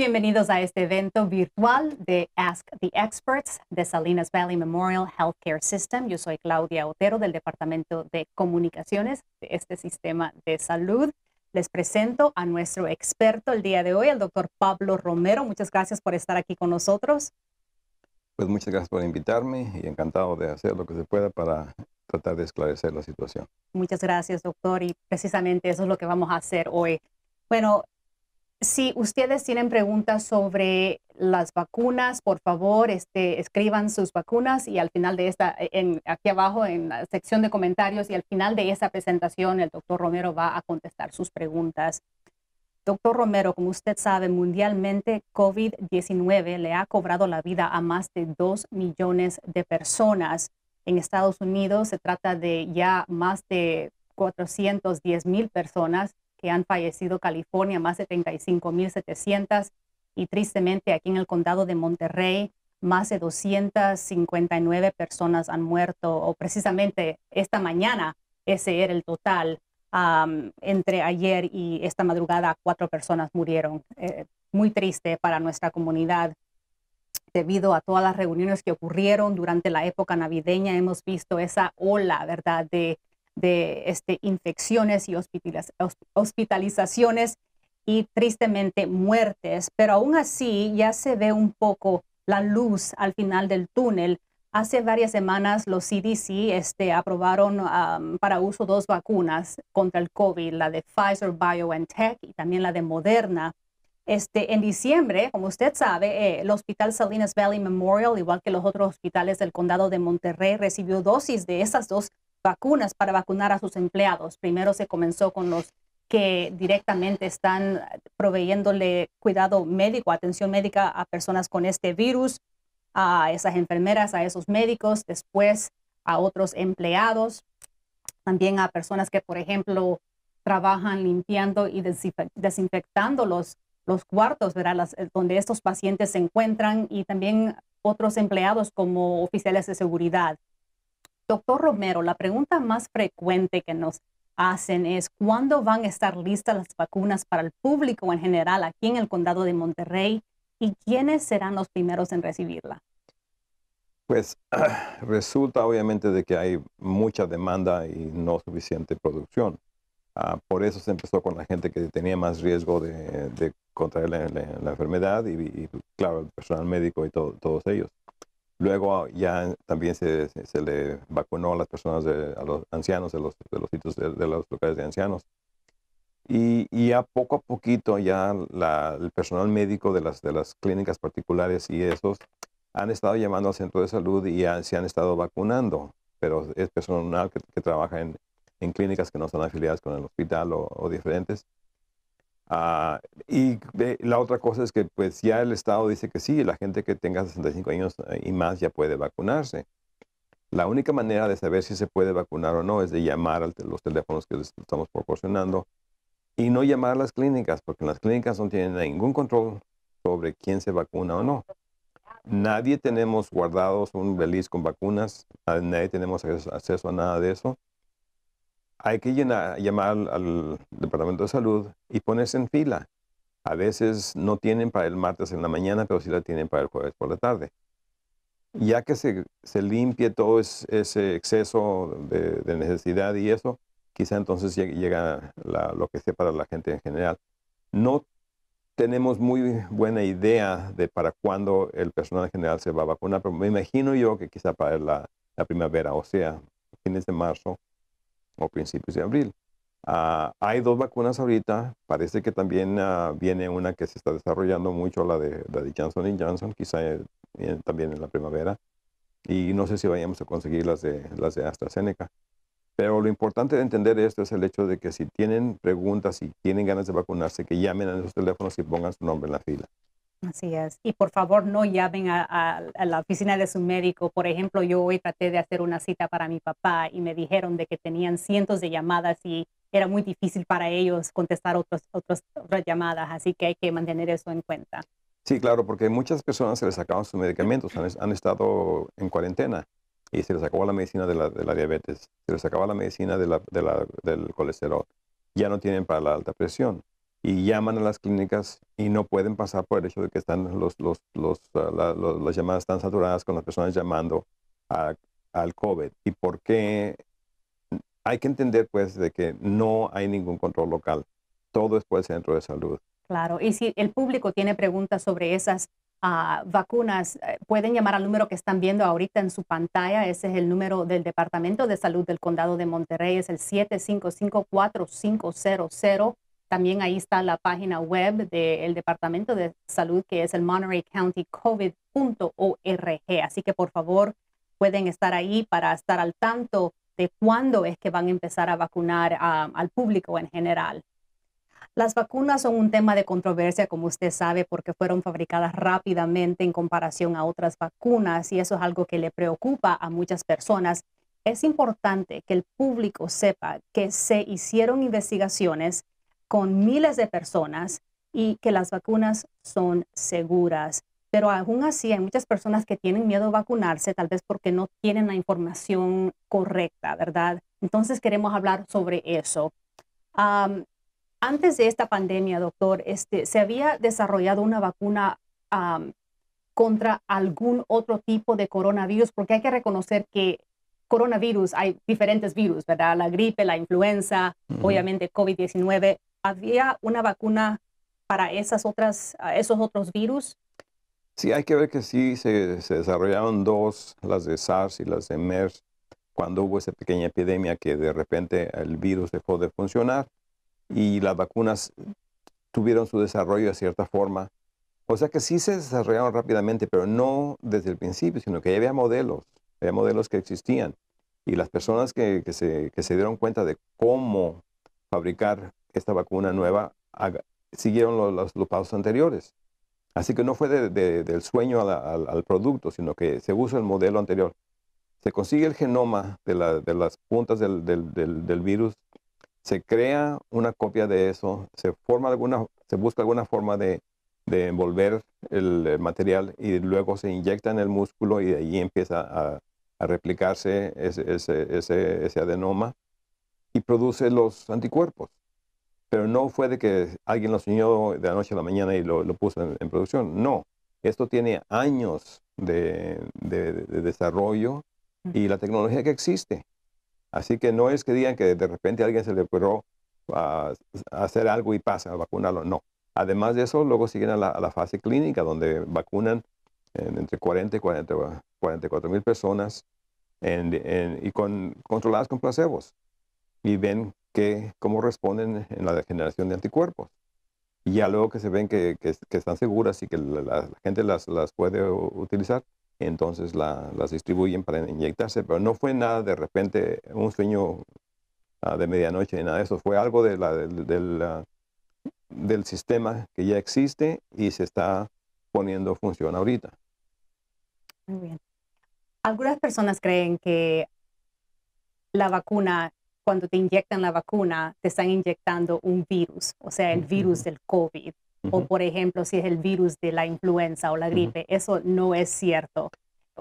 Bienvenidos a este evento virtual de Ask the Experts de Salinas Valley Memorial Healthcare System. Yo soy Claudia Otero del Departamento de Comunicaciones de este sistema de salud. Les presento a nuestro experto el día de hoy, el doctor Pablo Romero. Muchas gracias por estar aquí con nosotros. Pues muchas gracias por invitarme y encantado de hacer lo que se pueda para tratar de esclarecer la situación. Muchas gracias, doctor, y precisamente eso es lo que vamos a hacer hoy. Bueno, si ustedes tienen preguntas sobre las vacunas, por favor, este, escriban sus vacunas y al final de esta, e, aquí abajo en la sección de comentarios y al final de esta presentación, el doctor Romero va a contestar sus preguntas. Doctor Romero, como usted sabe, mundialmente COVID-19 le ha cobrado la vida a más de 2 millones de personas. En Estados Unidos se trata de ya más de 410 mil personas que han fallecido, California, más de 35.700 y tristemente aquí en el condado de Monterrey, más de 259 personas han muerto o precisamente esta mañana ese era el total. entre ayer y esta madrugada cuatro personas murieron. Eh, muy triste para nuestra comunidad. Debido a todas las reuniones que ocurrieron durante la época navideña, hemos visto esa ola, ¿verdad?, de de este, infecciones y hospitalizaciones y tristemente muertes, pero aún así ya se ve un poco la luz al final del túnel. Hace varias semanas los CDC este, aprobaron para uso dos vacunas contra el COVID, la de Pfizer BioNTech y también la de Moderna. Este, en diciembre, como usted sabe, eh, el Hospital Salinas Valley Memorial, igual que los otros hospitales del condado de Monterrey, recibió dosis de esas dos vacunas para vacunar a sus empleados. Primero se comenzó con los que directamente están proveyéndole cuidado médico, atención médica a personas con este virus, a esas enfermeras, a esos médicos, después a otros empleados, también a personas que, por ejemplo, trabajan limpiando y desinfectando los, los cuartos, eh, donde estos pacientes se encuentran y también otros empleados como oficiales de seguridad. Doctor Romero, la pregunta más frecuente que nos hacen es cuándo van a estar listas las vacunas para el público en general aquí en el condado de Monterrey y quiénes serán los primeros en recibirla. Pues resulta obviamente de que hay mucha demanda y no suficiente producción. Ah, por eso se empezó con la gente que tenía más riesgo de, contraer la, enfermedad y, claro, el personal médico y todos ellos. Luego ah, ya también se, le vacunó a las personas, a los ancianos de los, sitios, de, los locales de ancianos. Y, ya poco a poquito ya el personal médico de las, clínicas particulares y esos han estado llamando al centro de salud y se han estado vacunando, pero es personal que, trabaja en, clínicas que no están afiliadas con el hospital o diferentes Ah, y la otra cosa es que pues ya el Estado dice que sí, la gente que tenga 65 años eh, y más ya puede vacunarse. La única manera de saber si se puede vacunar o no es de llamar a los teléfonos que estamos proporcionando y no llamar a las clínicas, porque las clínicas no tienen ningún control sobre quién se vacuna o no. Nadie tenemos guardados un veliz con vacunas, nadie tenemos acceso a nada de eso hay que llamar al Departamento de Salud y ponerse en fila. A veces no tienen para el martes en la mañana, pero sí la tienen para el jueves por la tarde. Ya que se, limpie todo ese exceso de, necesidad y eso, quizá entonces llegue, llega lo que sea para la gente en general. No tenemos muy buena idea de para cuándo el personal en general se va a vacunar, pero me imagino yo que quizá para la, la primavera, o sea, fines de marzo, o principios de abril. Ah, hay dos vacunas ahorita, parece que también ah, viene una que se está desarrollando mucho, la de, de Johnson Johnson, quizá eh, también en la primavera, y no sé si vayamos a conseguir las de, las de AstraZeneca. Pero lo importante de entender esto es el hecho de que si tienen preguntas, y tienen ganas de vacunarse, que llamen a esos teléfonos y pongan su nombre en la fila. Así es. Y por favor no llamen a, la oficina de su médico. Por ejemplo, yo hoy traté de hacer una cita para mi papá y me dijeron de que tenían cientos de llamadas y era muy difícil para ellos contestar otros, otras llamadas. Así que hay que mantener eso en cuenta. Sí, claro, porque muchas personas se les acaban sus medicamentos, han, estado en cuarentena y se les acabó la medicina de la, diabetes, se les acabó la medicina del colesterol, ya no tienen para la alta presión y llaman a las clínicas y no pueden pasar por el hecho de que están los, los, los, ah, las llamadas están saturadas con las personas llamando al COVID. ¿Y por qué? Hay que entender pues de que no hay ningún control local. Todo es por el centro de salud. Claro, y si el público tiene preguntas sobre esas ah, vacunas, eh, pueden llamar al número que están viendo ahorita en su pantalla. Ese es el número del Departamento de Salud del Condado de Monterrey, es el 755 4500 también ahí está la página web del Departamento de Salud, que es el Monterey County COVID.org. Así que por favor pueden estar ahí para estar al tanto de cuándo es que van a empezar a vacunar ah, al público en general. Las vacunas son un tema de controversia, como usted sabe, porque fueron fabricadas rápidamente en comparación a otras vacunas y eso es algo que le preocupa a muchas personas. Es importante que el público sepa que se hicieron investigaciones con miles de personas y que las vacunas son seguras. Pero aún así hay muchas personas que tienen miedo a vacunarse, tal vez porque no tienen la información correcta, ¿verdad? Entonces queremos hablar sobre eso. antes de esta pandemia, doctor, este, ¿se había desarrollado una vacuna contra algún otro tipo de coronavirus? Porque hay que reconocer que coronavirus, hay diferentes virus, ¿verdad? La gripe, la influenza, obviamente COVID-19, había una vacuna para esas otras, esos otros virus? Sí, hay que ver que sí, se, desarrollaron dos, las de SARS y las de MERS, cuando hubo esa pequeña epidemia que de repente el virus dejó de funcionar y las vacunas tuvieron su desarrollo de cierta forma. O sea que sí se desarrollaron rápidamente, pero no desde el principio, sino que había modelos, había modelos que existían. Y las personas que, se, que se dieron cuenta de cómo fabricar esta vacuna nueva, siguieron los, los, pasos anteriores. Así que no fue del sueño al, producto, sino que se usa el modelo anterior. Se consigue el genoma de, las puntas del, virus, se crea una copia de eso, se, forma alguna, se busca alguna forma de, envolver el, eh, material y luego se inyecta en el músculo y de ahí empieza a, replicarse ese adenoma y produce los anticuerpos. Pero no fue de que alguien lo soñó de la noche a la mañana y lo, lo puso en, producción. No, esto tiene años de, de, desarrollo y la tecnología que existe. Así que no es que digan que de repente alguien se le ocurrió a, ah, hacer algo y pasa, a vacunarlo, no. Además de eso, luego siguen a la, fase clínica, donde vacunan entre 40 y 40, 44 mil personas y con, controladas con placebos. Y ven que, cómo responden en la generación de anticuerpos. Y ya luego que se ven que, están seguras y que la, gente las, puede utilizar, entonces las distribuyen para inyectarse. Pero no fue nada de repente un sueño ah, de medianoche ni nada de eso. Fue algo de ah, del sistema que ya existe y se está poniendo función ahorita. Muy bien. Algunas personas creen que la vacuna cuando te inyectan la vacuna, te están inyectando un virus, o sea, el virus del COVID. O por ejemplo, si es el virus de la influenza o la gripe, eso no es cierto.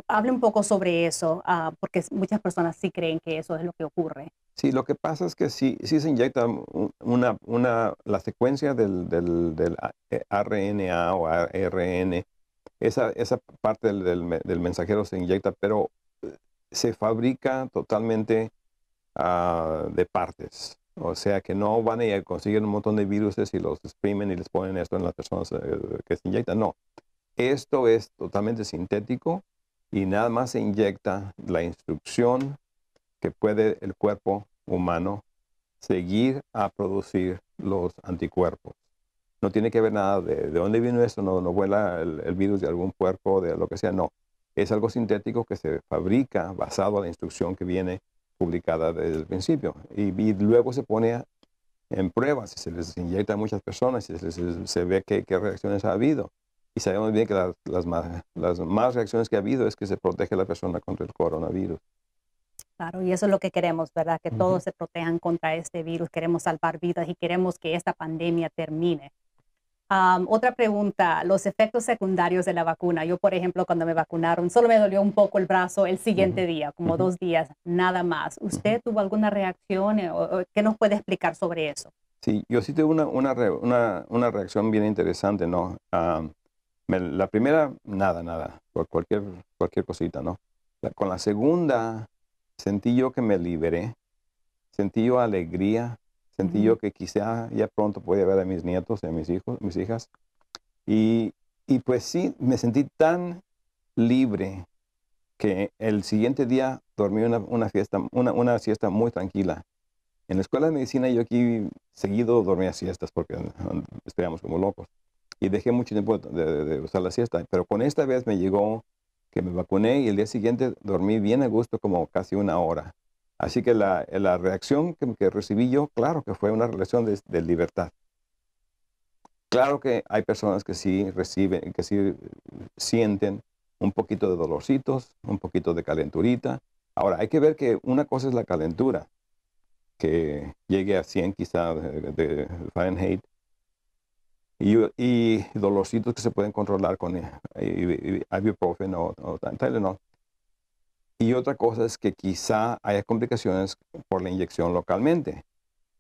Hable un poco sobre eso, ah, porque muchas personas sí creen que eso es lo que ocurre. Sí, lo que pasa es que sí, se inyecta una, una, la secuencia del, del, del RNA ah, eh, o ARN, esa, esa parte del, del, mensajero se inyecta, pero eh, se fabrica totalmente Ah, de partes. O sea que no van a consiguen un montón de virus y los exprimen y les ponen esto en las personas eh, que se inyectan. No, esto es totalmente sintético y nada más se inyecta la instrucción que puede el cuerpo humano seguir a producir los anticuerpos. No tiene que ver nada de, dónde vino esto, no, no vuela el, virus de algún cuerpo, de lo que sea, no. Es algo sintético que se fabrica basado a la instrucción que viene publicada desde el principio. Y, luego se pone en pruebas, se les inyecta a muchas personas, y se ve qué, reacciones ha habido. Y sabemos bien que las, más, reacciones que ha habido es que se protege la persona contra el coronavirus. Claro, y eso es lo que queremos, ¿verdad? Que todos se protejan contra este virus. Queremos salvar vidas y queremos que esta pandemia termine otra pregunta, los efectos secundarios de la vacuna. Yo, por ejemplo, cuando me vacunaron, solo me dolió un poco el brazo el siguiente día, como dos días, nada más. ¿Usted tuvo alguna reacción? Eh, ¿Qué nos puede explicar sobre eso? Sí, yo sí tuve una, una, una, reacción bien interesante, ¿no? la primera, nada, nada, por cualquier, cualquier cosita, ¿no? con la segunda, sentí yo que me liberé, sentí yo alegría, Sentí yo que quizá ya pronto podía ver a mis nietos y a mis hijos, mis hijas. Y, pues sí, me sentí tan libre que el siguiente día dormí una, fiesta, una, siesta muy tranquila. En la escuela de medicina yo aquí seguido dormía siestas porque estábamos como locos. Y dejé mucho tiempo de, usar la siesta. Pero con esta vez me llegó que me vacuné y el día siguiente dormí bien a gusto como casi una hora. Así que la, reacción que, recibí yo, claro que fue una reacción de, libertad. Claro que hay personas que sí reciben, que sí sienten un poquito de dolorcitos, un poquito de calenturita. Ahora, hay que ver que una cosa es la calentura, que llegue a 100 quizás de, Fahrenheit, y, dolorcitos que se pueden controlar con eh, ibuprofeno o, o Tylenol. Y otra cosa es que quizá haya complicaciones por la inyección localmente.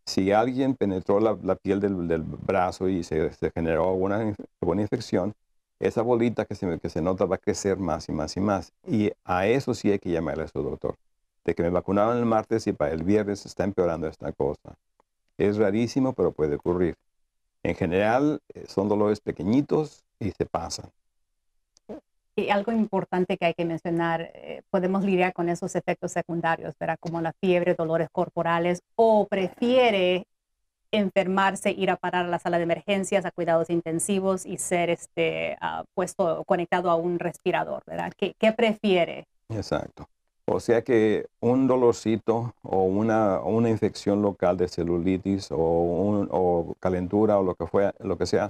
Si alguien penetró la, piel del, brazo y se, generó alguna, infección, esa bolita que se, que se nota va a crecer más y más y más. Y a eso sí hay que llamarle a su doctor. De que me vacunaron el martes y para el viernes está empeorando esta cosa. Es rarísimo, pero puede ocurrir. En general, eh, son dolores pequeñitos y se pasan. Y algo importante que hay que mencionar, eh, podemos lidiar con esos efectos secundarios, ¿verdad? Como la fiebre, dolores corporales, o prefiere enfermarse, ir a parar a la sala de emergencias, a cuidados intensivos y ser este, ah, puesto, conectado a un respirador, ¿verdad? ¿Qué, prefiere? Exacto. O sea que un dolorcito o una, una infección local de celulitis o, o calentura o lo que, fue, lo que sea,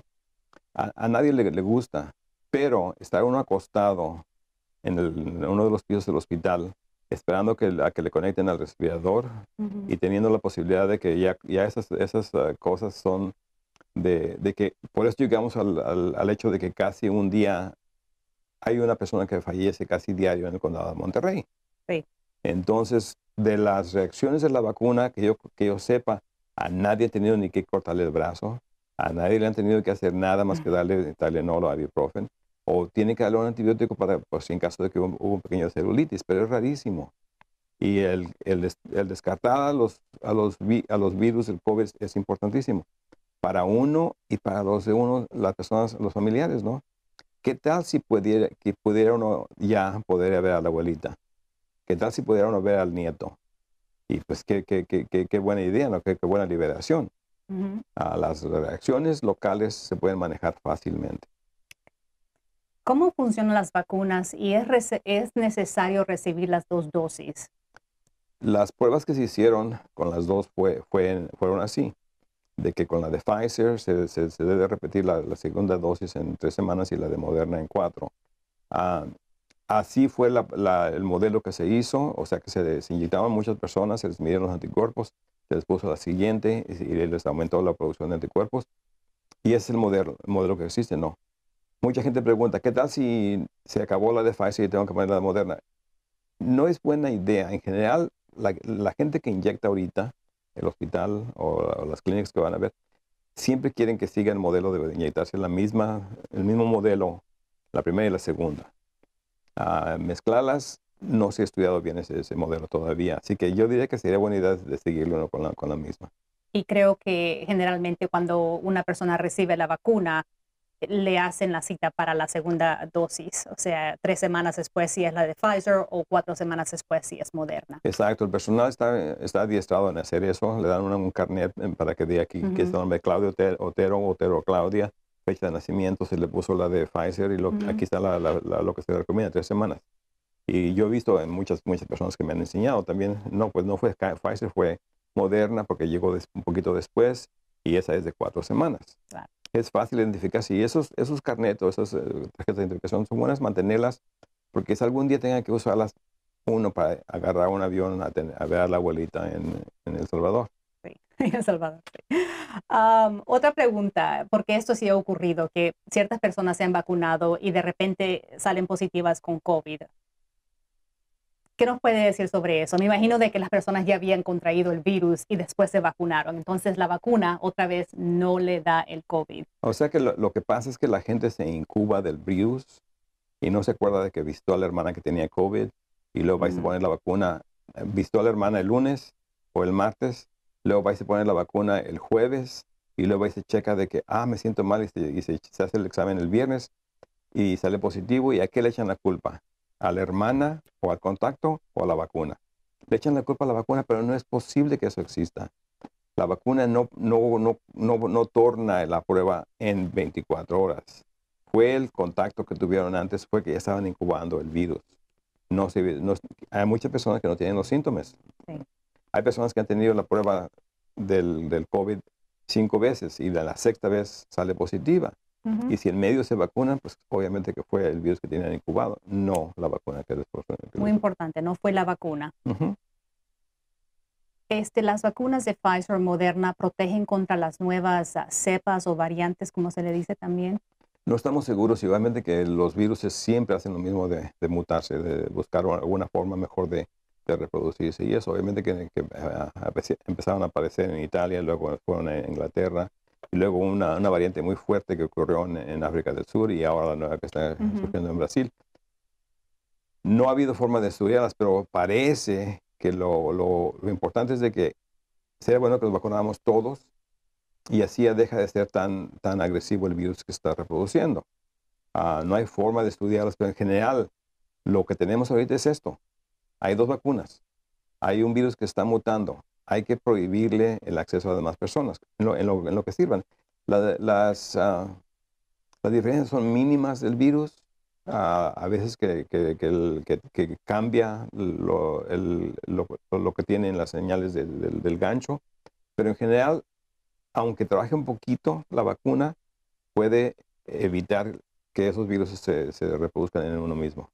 a, a nadie le, le gusta pero estar uno acostado en, uno de los pisos del hospital, esperando que, a que le conecten al respirador y teniendo la posibilidad de que ya, esas, esas ah, cosas son de, de, que, por eso llegamos al, al, hecho de que casi un día hay una persona que fallece casi diario en el condado de Monterrey. Entonces, de las reacciones de la vacuna, que yo, que yo sepa, a nadie ha tenido ni que cortarle el brazo, a nadie le han tenido que hacer nada más que darle Tylenol o ibuprofen o tiene que darle un antibiótico para, pues, en caso de que hubo, un pequeño celulitis, pero es rarísimo. Y el, descartar a los, a, los a los virus del COVID es, importantísimo para uno y para los de uno, las personas, los familiares, ¿no? ¿Qué tal si pudiera, que pudiera uno ya poder ver a la abuelita? ¿Qué tal si pudiera uno ver al nieto? Y pues qué, qué, qué, qué buena idea, ¿no? Qué, buena liberación. las reacciones locales se pueden manejar fácilmente. ¿Cómo funcionan las vacunas y es, necesario recibir las dos dosis? Las pruebas que se hicieron con las dos fue, fue fueron así, de que con la de Pfizer se, debe repetir la, segunda dosis en tres semanas y la de Moderna en cuatro. Ah, así fue el modelo que se hizo, o sea que se, desinyectaban inyectaban muchas personas, se les midieron los anticuerpos, se les puso la siguiente y, les aumentó la producción de anticuerpos. Y ese es el modelo, el modelo que existe, ¿no? Mucha gente pregunta, ¿qué tal si se acabó la de Pfizer y tengo que poner la Moderna? No es buena idea. En general, la, gente que inyecta ahorita, el hospital o, las clínicas que van a ver, siempre quieren que siga el modelo de inyectarse la misma, el mismo modelo, la primera y la segunda. Ah, mezclarlas, no se ha estudiado bien ese, modelo todavía. Así que yo diría que sería buena idea de seguirlo con la misma. Y creo que generalmente cuando una persona recibe la vacuna, le hacen la cita para la segunda dosis, o sea, tres semanas después si es la de Pfizer o cuatro semanas después si es Moderna. Exacto, el personal está, está adiestrado en hacer eso, le dan un carnet eh, para que diga aquí que es el nombre Claudio Otero, Otero Claudia, fecha de nacimiento, se le puso la de Pfizer y aquí está lo que se recomienda, tres semanas. Y yo he visto en muchas, muchas personas que me han enseñado también, no, pues no fue Pfizer, fue Moderna porque llegó un poquito después y esa es de cuatro semanas es fácil identificar. Si esos, esos carnetos, esas eh, tarjetas de identificación son buenas, mantenerlas, porque si algún día tengan que usarlas uno para agarrar un avión a, ver a la abuelita en, El Salvador. Sí, en El Salvador. otra pregunta, porque esto sí ha ocurrido, que ciertas personas se han vacunado y de repente salen positivas con COVID. ¿Qué nos puede decir sobre eso? Me imagino de que las personas ya habían contraído el virus y después se vacunaron. Entonces la vacuna otra vez no le da el COVID. O sea que lo, que pasa es que la gente se incuba del virus y no se acuerda de que visto a la hermana que tenía COVID y luego va a mm. poner la vacuna. Vistó a la hermana el lunes o el martes, luego va a poner la vacuna el jueves y luego va a checa de que, ah, me siento mal y se hace el examen el viernes y sale positivo y a qué le echan la culpa a la hermana o al contacto o a la vacuna. Le echan la culpa a la vacuna, pero no es posible que eso exista. La vacuna no, no, no, no, no torna la prueba en 24 horas. Fue el contacto que tuvieron antes, fue que ya estaban incubando el virus. No, se, hay muchas personas que no tienen los síntomas. Hay personas que han tenido la prueba del, del COVID cinco veces y de la sexta vez sale positiva. Y si en medio se vacunan, pues obviamente que fue el virus que tienen incubado, no la vacuna que les Muy importante, no fue la vacuna. Este, las vacunas de Pfizer Moderna protegen contra las nuevas ah, cepas o variantes, como se le dice también. No estamos seguros, obviamente que los virus siempre hacen lo mismo de, mutarse, de buscar alguna forma mejor de, reproducirse. Y eso, obviamente, que, ah, ah, empezaron a aparecer en Italia, luego fueron a Inglaterra, y luego una, variante muy fuerte que ocurrió en, África del Sur y ahora la nueva que está surgiendo en Brasil. No ha habido forma de estudiarlas, pero parece que lo, importante es de que sea bueno que nos vacunamos todos y así deja de ser tan, tan agresivo el virus que está reproduciendo. Ah, no hay forma de estudiarlas, pero en general lo que tenemos ahorita es esto. Hay dos vacunas. Hay un virus que está mutando hay que prohibirle el acceso a demás personas, en lo, que sirvan. Ah, las, diferencias son mínimas del virus, ah, a veces que, cambia lo, que tienen las señales del gancho, pero en general, aunque trabaje un poquito la vacuna, puede evitar que esos virus se reproduzcan en uno mismo.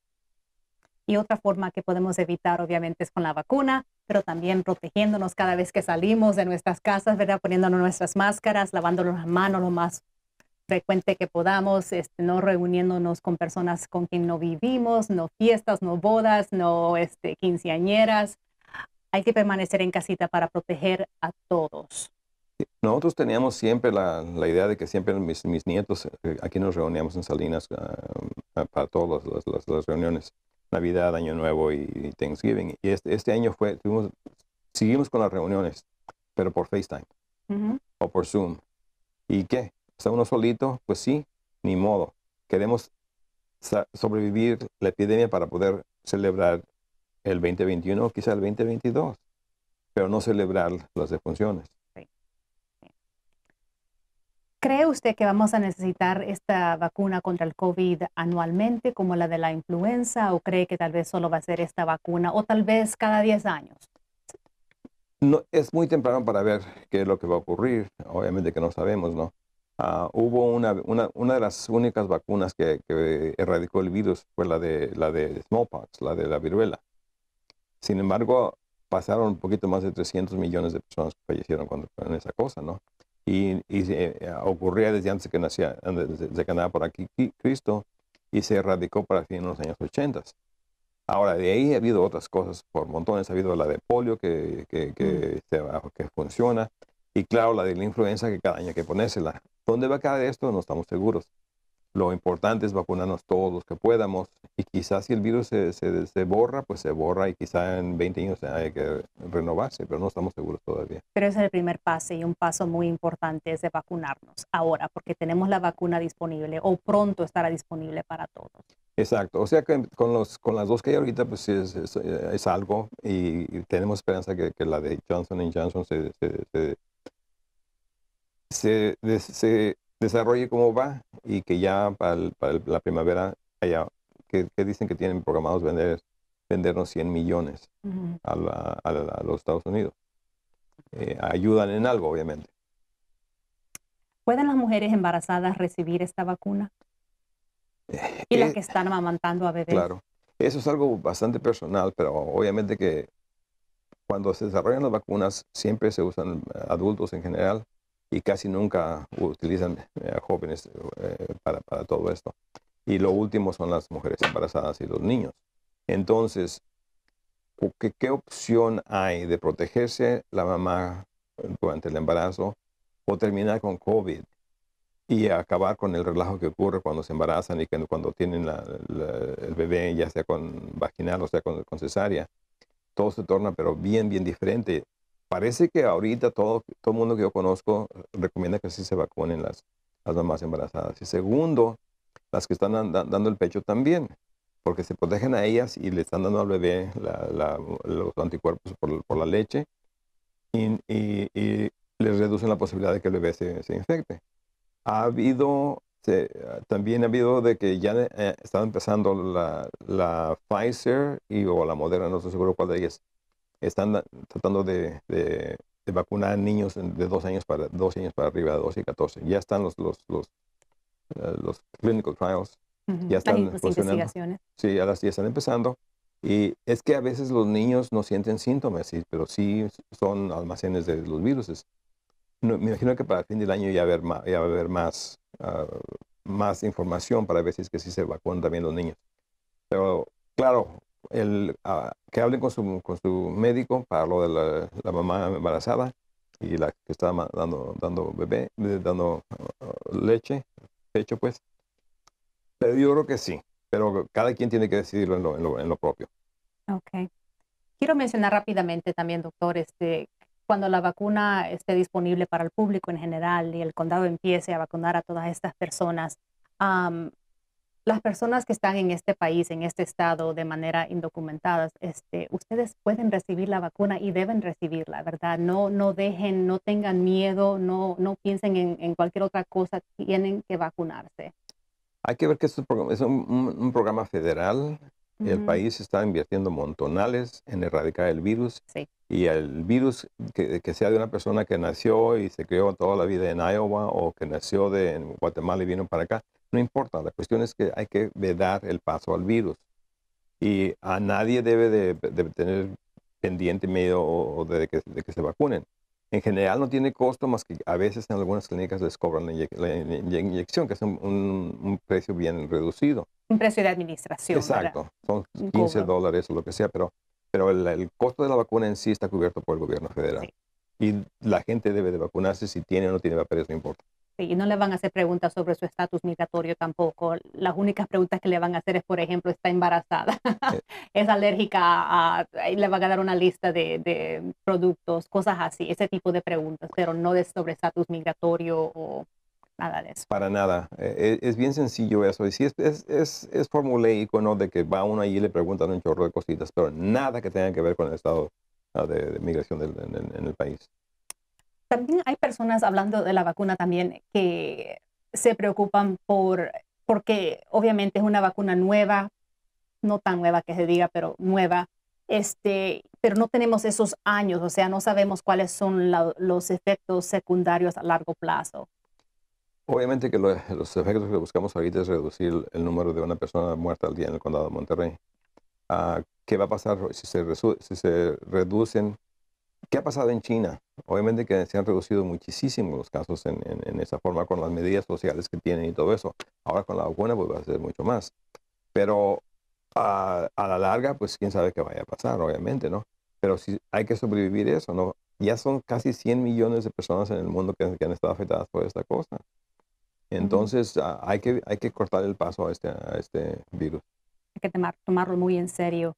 Y otra forma que podemos evitar, obviamente, es con la vacuna, pero también protegiéndonos cada vez que salimos de nuestras casas, ¿verdad? Poniéndonos nuestras máscaras, lavándonos las manos lo más frecuente que podamos, este, no reuniéndonos con personas con quien no vivimos, no fiestas, no bodas, no este, quinceañeras. Hay que permanecer en casita para proteger a todos. Nosotros teníamos siempre la, idea de que siempre mis, nietos, eh, aquí nos reuníamos en Salinas ah, ah, para todas las reuniones. Navidad, Año Nuevo y Thanksgiving. Y este, este, año fue, tuvimos, seguimos con las reuniones, pero por FaceTime o por Zoom. ¿Y qué? ¿Está uno solito? Pues sí, ni modo. Queremos sobrevivir la epidemia para poder celebrar el 2021, quizá el 2022, pero no celebrar las defunciones. ¿Cree usted que vamos a necesitar esta vacuna contra el COVID anualmente como la de la influenza o cree que tal vez solo va a ser esta vacuna o tal vez cada 10 años? No, es muy temprano para ver qué es lo que va a ocurrir. Obviamente que no sabemos, ¿no? Ah, hubo una, de las únicas vacunas que, erradicó el virus, fue la de, la de smallpox, la de la viruela. Sin embargo, pasaron un poquito más de 300 millones de personas que fallecieron cuando con esa cosa, ¿no? y, eh, ocurría desde antes que nacía, de que andaba por aquí Cristo, y se erradicó para fin en los años 80. Ahora, de ahí ha habido otras cosas por montones, ha habido la de polio que, mm. que, funciona, y claro, la de la influenza que cada año hay que ponérsela. ¿Dónde va a caer esto? No estamos seguros. Lo importante es vacunarnos todos los que podamos y quizás si el virus se, se, se borra, pues se borra y quizás en 20 años hay que renovarse, pero no estamos seguros todavía. Pero ese es el primer paso y un paso muy importante es de vacunarnos ahora, porque tenemos la vacuna disponible o pronto estará disponible para todos. Exacto, o sea que con, los, con las dos que hay ahorita, pues es, es, algo y, tenemos esperanza que, que la de Johnson Johnson se, se, se desarrolle cómo va y que ya para, la primavera haya, que, dicen que tienen programados vender, vendernos 100 millones a, los Estados Unidos. Eh, ayudan en algo, obviamente. ¿Pueden las mujeres embarazadas recibir esta vacuna? Eh, y las eh, que están amamantando a bebés. Claro, eso es algo bastante personal, pero obviamente que cuando se desarrollan las vacunas siempre se usan adultos en general y casi nunca utilizan eh, a jóvenes eh, para, para, todo esto. Y lo último son las mujeres embarazadas y los niños. Entonces, ¿qué, qué opción hay de protegerse la mamá durante el embarazo o terminar con COVID? y acabar con el relajo que ocurre cuando se embarazan y cuando tienen el bebé, ya sea con vaginal o sea con, cesárea. Todo se torna pero bien, bien diferente parece que ahorita todo, todo el mundo que yo conozco eh, recomienda que sí se vacunen las, las mamás embarazadas. Y segundo, las que están dando el pecho también, porque se protegen a ellas y le están dando al bebé los anticuerpos por, la leche y, les reducen la posibilidad de que el bebé se, infecte. Ha habido, también ha habido de que ya eh, está empezando la, la Pfizer y, o la Moderna, no estoy seguro cuál de ellas, están tratando de, de, vacunar a niños de 2 años para, 12 años para arriba, 12 y 14. Ya están los, los, los, eh, los clinical trials, ya están Las investigaciones. Sí, ya, las, están empezando. Y es que a veces los niños no sienten síntomas, pero sí son almacenes de los virus. me imagino que para el fin del año ya, va a haber más, ah, más información para ver si es que sí se vacunan también los niños. Pero claro, el, ah, que hablen con su, con su médico para lo de la, mamá embarazada y la que está dando, dando bebé, dando ah, leche, pecho pues. Pero yo creo que sí, pero cada quien tiene que decidirlo en lo, en lo, propio. Ok. Quiero mencionar rápidamente también, doctor, este, cuando la vacuna esté disponible para el público en general y el condado empiece a vacunar a todas estas personas, um, las personas que están en este país, en este estado, de manera indocumentada, este, ustedes pueden recibir la vacuna y deben recibirla, ¿verdad? No, no dejen, no tengan miedo, no, no piensen en, cualquier otra cosa, tienen que vacunarse. Hay que ver que es un, programa federal. El país está invirtiendo montonales en erradicar el virus. Y el virus, que, sea de una persona que nació y se crió toda la vida en Iowa o que nació de, en Guatemala y vino para acá, no importa. La cuestión es que hay que dar el paso al virus. Y a nadie debe de, tener pendiente medio de, que, se vacunen. En general no tiene costo más que a veces en algunas clínicas les cobran la, inyección, que es un, precio bien reducido. Un precio de administración. Exacto, son 15 dólares o lo que sea, pero, pero el, costo de la vacuna en sí está cubierto por el gobierno federal. Y la gente debe de vacunarse si tiene o no tiene papeles, no importa. Sí, no le van a hacer preguntas sobre su estatus migratorio tampoco. Las únicas preguntas que le van a hacer es, por ejemplo, está embarazada, eh. es alérgica a, le van a dar una lista de, productos, cosas así, ese tipo de preguntas, pero no de sobre estatus migratorio o nada de eso. Para nada. E, e, es, bien sencillo eso. Y sí, es, es, es, ¿no? De que va uno allí y le preguntan un chorro de cositas, pero nada que tenga que ver con el estado de, migración en el país. También hay personas hablando de la vacuna también que se preocupan por, porque obviamente es una vacuna nueva, no tan nueva que se diga, pero nueva, este, pero no tenemos esos años, o sea, no sabemos cuáles son los efectos secundarios a largo plazo. Obviamente que los efectos que buscamos ahorita es reducir el número de una persona muerta al día en el condado de Monterrey. Ah, ¿Qué va a pasar si se, si se reducen ¿Qué ha pasado en China? Obviamente que se han reducido muchísimo los casos en, esa forma con las medidas sociales que tienen y todo eso. Ahora con la vacuna pues va a ser mucho más. Pero a, la larga pues quién sabe qué vaya a pasar, obviamente, ¿no? Pero si hay que sobrevivir eso, ¿no? Ya son casi 100 millones de personas en el mundo que, han estado afectadas por esta cosa. Entonces hay, que, hay que cortar el paso a este, a este virus. Hay que tomar, tomarlo muy en serio.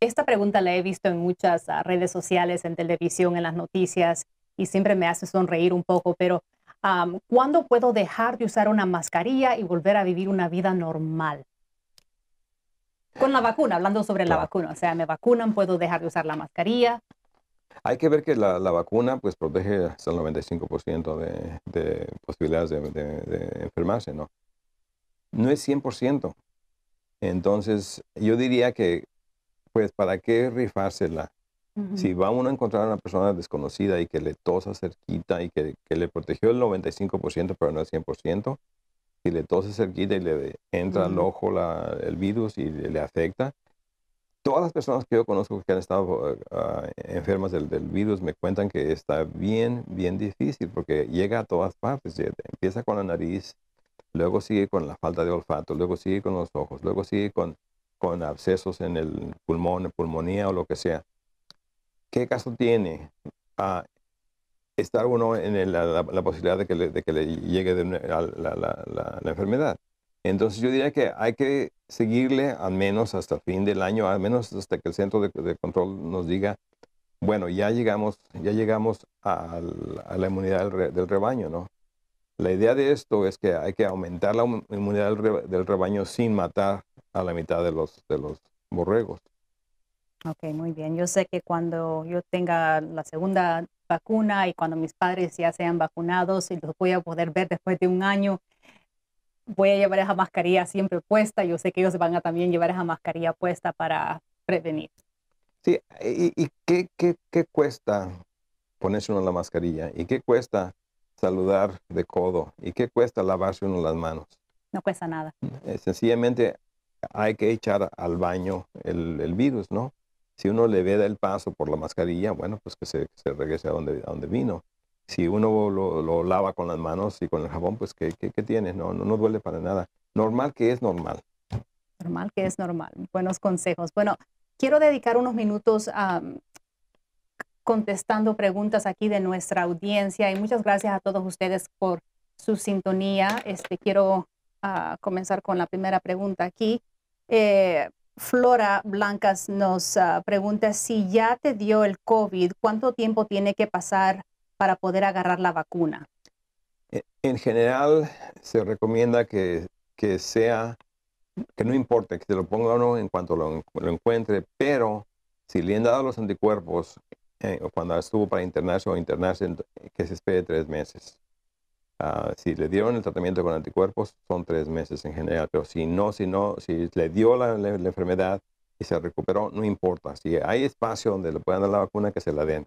Esta pregunta la he visto en muchas ah, redes sociales, en televisión, en las noticias, y siempre me hace sonreír un poco, pero ¿cuándo puedo dejar de usar una mascarilla y volver a vivir una vida normal? Con la vacuna, hablando sobre la vacuna, o sea, me vacunan, puedo dejar de usar la mascarilla. Hay que ver que la, vacuna pues protege hasta el 95% de, de, posibilidades de enfermarse, ¿no? No es 100%. Entonces, yo diría que pues ¿para qué rifársela? Si va Si a encontrar a una persona desconocida y que le tosa cerquita y que, le protegió el 95% pero no el 100%, y le tosa cerquita y le entra al ojo el virus y le, afecta. Todas las personas que yo conozco que han estado ah, enfermas del, del, virus me cuentan que está bien, bien difícil porque llega a todas partes. Empieza con la nariz, luego sigue con la falta de olfato, luego sigue con los ojos, luego sigue con con abscesos en el pulmón, pulmonía o lo que sea. ¿Qué caso tiene a estar uno en la, posibilidad de que le, llegue la, enfermedad? Entonces yo diría que hay que seguirle al menos hasta el fin del año, al menos hasta que el centro de, control nos diga, bueno, ya llegamos, ya llegamos a, la inmunidad del rebaño, ¿no? La idea de esto es que hay que aumentar la inmunidad del, rebaño sin matar a la mitad de los, de los borregos. Ok, muy bien. Yo sé que cuando yo tenga la segunda vacuna y cuando mis padres ya sean vacunados y los voy a poder ver después de un año, voy a llevar esa mascarilla siempre puesta. Yo sé que ellos van a también llevar esa mascarilla puesta para prevenir. Sí, ¿y, qué, qué, qué, cuesta ponerse una la mascarilla? ¿Y qué cuesta saludar de codo. ¿Y qué cuesta lavarse uno las manos? No cuesta nada. Eh, sencillamente hay que echar al baño el, el virus, ¿no? Si uno le veda el paso por la mascarilla, bueno, pues que se, regrese a donde, a donde vino. Si uno lo, lava con las manos y con el jabón, pues ¿qué, qué, tiene? No, no, no duele para nada. Normal que es normal. Normal que es normal. Buenos consejos. Bueno, quiero dedicar unos minutos a, contestando preguntas aquí de nuestra audiencia y muchas gracias a todos ustedes por su sintonía. Este, quiero ah, comenzar con la primera pregunta aquí. Eh, Flora Blancas nos ah, pregunta si ya te dio el COVID, ¿cuánto tiempo tiene que pasar para poder agarrar la vacuna? E, en general, se recomienda que, que sea, que no importe, que te lo ponga o no en cuanto lo, lo encuentre, pero si le han dado los anticuerpos eh, cuando estuvo para internarse o internarse, que se espere tres meses. Ah, si le dieron el tratamiento con anticuerpos, son tres meses en general, pero si no, si no, si le dio la, enfermedad y se recuperó, no importa. Si hay espacio donde le puedan dar la vacuna, que se la den.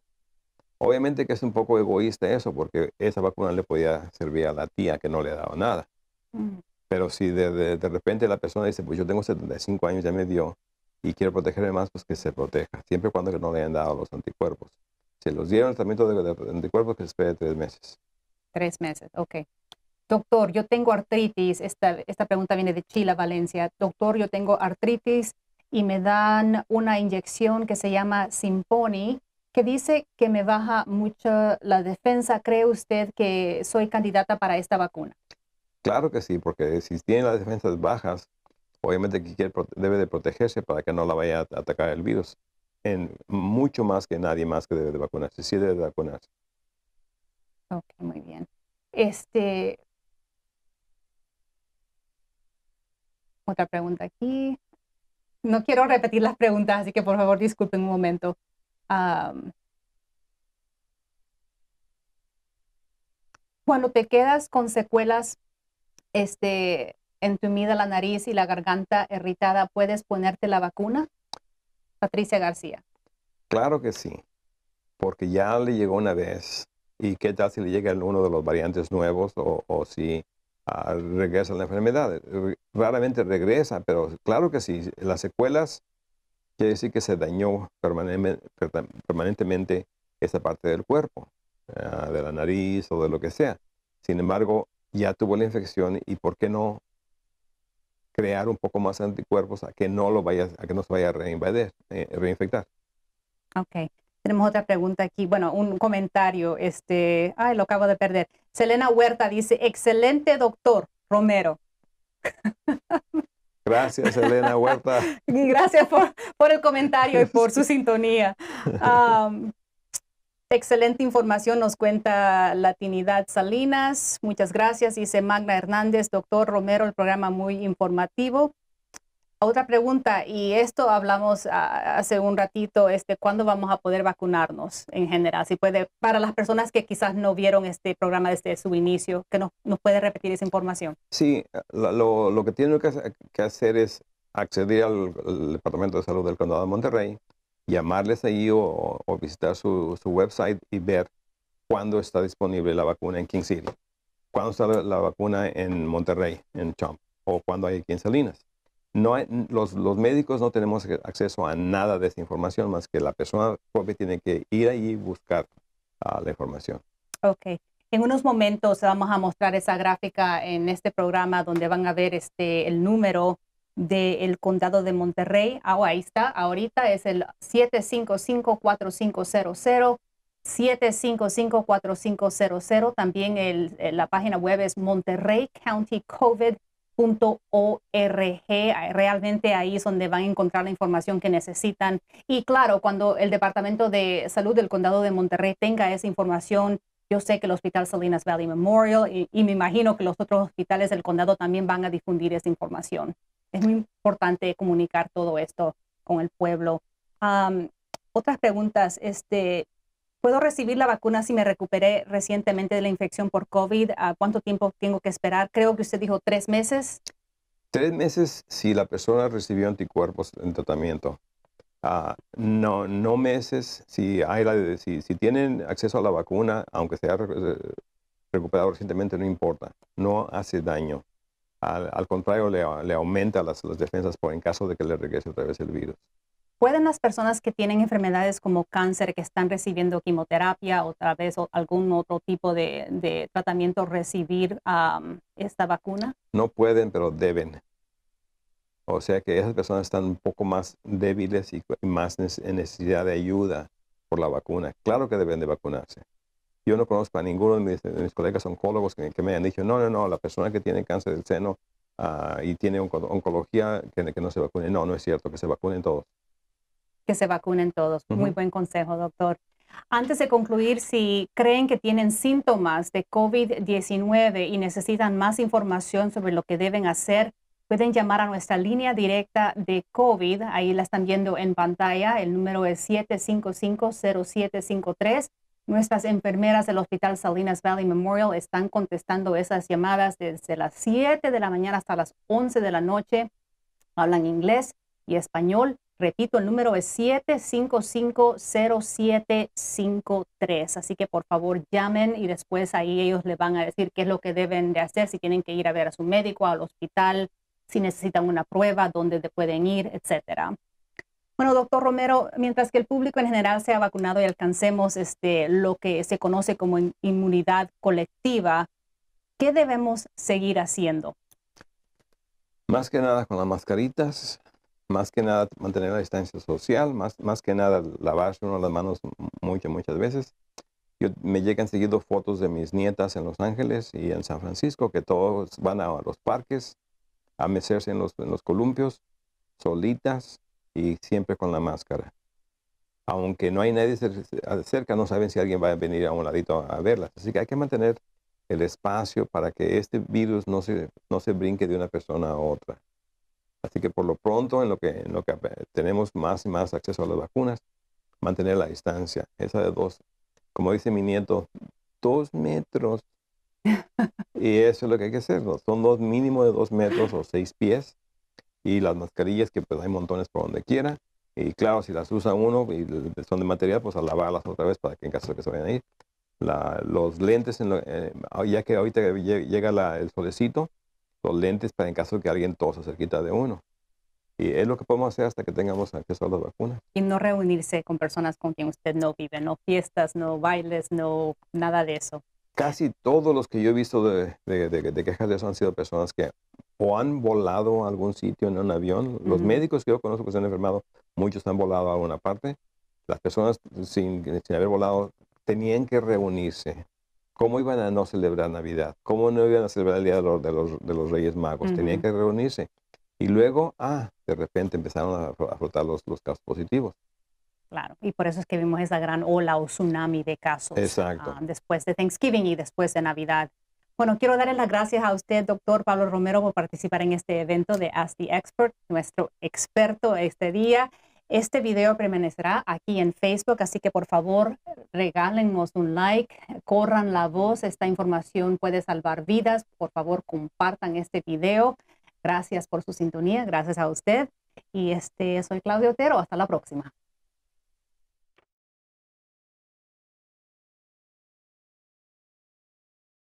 Obviamente que es un poco egoísta eso, porque esa vacuna le podía servir a la tía que no le ha dado nada. Pero si de, de, de, repente la persona dice, pues yo tengo 75 años, ya me dio, y quiero protegerme más, pues que se proteja, siempre cuando no le hayan dado los anticuerpos. Si los dieron el tratamiento de, anticuerpos, que se espere tres meses. Tres meses, ok. Doctor, yo tengo artritis, esta, esta pregunta viene de Chile, Valencia. Doctor, yo tengo artritis y me dan una inyección que se llama Simponi, que dice que me baja mucho la defensa. ¿Cree usted que soy candidata para esta vacuna? Claro que sí, porque si tiene las defensas bajas, obviamente que debe de protegerse para que no la vaya a atacar el virus. En mucho más que nadie más que debe de vacunarse, sí debe de vacunarse. Ok, muy bien. Este, otra pregunta aquí. No quiero repetir las preguntas, así que por favor disculpen un momento. cuando te quedas con secuelas este, entumida la nariz y la garganta irritada, ¿puedes ponerte la vacuna? Patricia García. Claro que sí, porque ya le llegó una vez. ¿Y qué tal si le llega uno de los variantes nuevos o, si ah, regresa la enfermedad? Raramente regresa, pero claro que sí, las secuelas quiere decir que se dañó permanentemente esa parte del cuerpo, ah, de la nariz o de lo que sea. Sin embargo, ya tuvo la infección y por qué no crear un poco más anticuerpos a que no, lo vaya, a que no se vaya a reinvadir, eh, reinfectar. Ok. Tenemos otra pregunta aquí, bueno, un comentario, este, ay, lo acabo de perder. Selena Huerta dice, excelente doctor Romero. Gracias, Selena Huerta. Gracias por, por, el comentario y por su sintonía. Excelente información nos cuenta Latinidad Salinas. Muchas gracias, dice Magna Hernández, doctor Romero, el programa muy informativo. Otra pregunta, y esto hablamos ah, hace un ratito, este, ¿cuándo vamos a poder vacunarnos en general? Si puede, para las personas que quizás no vieron este programa desde su inicio, que nos, puede repetir esa información. Sí, lo, que tienen que, hacer es acceder al Departamento de Salud del Condado de Monterrey, llamarles ahí o, visitar su, su, website y ver cuándo está disponible la vacuna en King City, cuándo está la, vacuna en Monterrey, en Chomp, o cuándo hay aquí en Salinas. No los, médicos no tenemos acceso a nada de esta información, más que la persona propia tiene que ir allí y buscar ah, la información. Ok. En unos momentos vamos a mostrar esa gráfica en este programa donde van a ver este, el número del condado de Monterrey. Ah, oh, ahí está, ahorita es el 755-4500. 755-4500. También la página web es monterreycountycovid.org. Realmente ahí es donde van a encontrar la información que necesitan. Y claro, cuando el Departamento de Salud del Condado de Monterrey tenga esa información, yo sé que el Hospital Salinas Valley Memorial y me imagino que los otros hospitales del condado también van a difundir esa información es muy importante comunicar todo esto con el pueblo. otras preguntas, este, ¿puedo recibir la vacuna si me recuperé recientemente de la infección por COVID? ¿A ¿Cuánto tiempo tengo que esperar? Creo que usted dijo tres meses. Tres meses si la persona recibió anticuerpos en tratamiento. Ah, no, no meses si, hay la, si, tienen acceso a la vacuna, aunque sea eh, recuperado recientemente, no importa, no hace daño al, contrario, le, aumenta las, defensas por en caso de que le regrese otra vez el virus. ¿Pueden las personas que tienen enfermedades como cáncer, que están recibiendo quimioterapia o tal vez o algún otro tipo de, tratamiento, recibir esta vacuna? No pueden, pero deben. O sea que esas personas están un poco más débiles y más en necesidad de ayuda por la vacuna. Claro que deben de vacunarse. Yo no conozco a ninguno de mis, colegas oncólogos que, me hayan dicho, no, no, no, la persona que tiene cáncer del seno ah, y tiene oncología, que, que, no se vacune. No, no es cierto, que se vacunen todos. Que se vacunen todos. Muy buen consejo, doctor. Antes de concluir, si creen que tienen síntomas de COVID-19 y necesitan más información sobre lo que deben hacer, pueden llamar a nuestra línea directa de COVID. Ahí la están viendo en pantalla. El número es 755-0753 Nuestras enfermeras del Hospital Salinas Valley Memorial están contestando esas llamadas desde las 7 de la mañana hasta las 11 de la noche. Hablan inglés y español. Repito, el número es 7550753. Así que por favor llamen y después ahí ellos le van a decir qué es lo que deben de hacer, si tienen que ir a ver a su médico, al hospital, si necesitan una prueba, dónde pueden ir, etcétera. Bueno, doctor Romero, mientras que el público en general sea vacunado y alcancemos este, lo que se conoce como inmunidad colectiva, ¿qué debemos seguir haciendo? Más que nada con las mascaritas, más que nada mantener la distancia social, más, más que nada lavarse las manos muchas, muchas veces. Yo, me llegan seguido fotos de mis nietas en Los Ángeles y en San Francisco, que todos van a, los parques a mecerse en los, en los columpios, solitas, y siempre con la máscara. Aunque no hay nadie eh, cerca, no saben si alguien va a venir a un ladito a verlas. Así que hay que mantener el espacio para que este virus no se, no se brinque de una persona a otra. Así que por lo pronto, en lo que, en lo que tenemos más y más acceso a las vacunas, mantener la distancia, esa de dos, como dice mi nieto, dos metros. y eso es lo que hay que hacer, son dos mínimo de dos metros o seis pies y las mascarillas que pues hay montones por donde quiera. Y claro, si las usa uno y son de material, pues a lavarlas otra vez para que en caso de que se vayan a ir. La, los lentes, eh, ah, ya que ahorita llega el solecito, los lentes para en caso de que alguien tose cerquita de uno. Y es lo que podemos hacer hasta que tengamos acceso a las vacunas. Y no reunirse con personas con quien usted no vive, no fiestas, no bailes, no nada de eso casi todos los que yo he visto de, quejas de eso han sido personas que o han volado a algún sitio en un avión. Los médicos que yo conozco que se han enfermado, muchos han volado a alguna parte. Las personas sin, haber volado tenían que reunirse. ¿Cómo iban a no celebrar Navidad? ¿Cómo no iban a celebrar el Día de los, Reyes Magos? Tenían que reunirse. Y luego, ah, de repente empezaron a, afrontar los, los casos positivos. Claro, y por eso es que vimos esa gran ola o tsunami de casos Exacto. Ah, después de Thanksgiving y después de Navidad. Bueno, quiero darle las gracias a usted, doctor Pablo Romero, por participar en este evento de Ask the Expert, nuestro experto este día. Este video permanecerá aquí en Facebook, así que por favor regálenos un like, corran la voz, esta información puede salvar vidas, por favor compartan este video. Gracias por su sintonía, gracias a usted. Y este, soy Claudio Otero, hasta la próxima.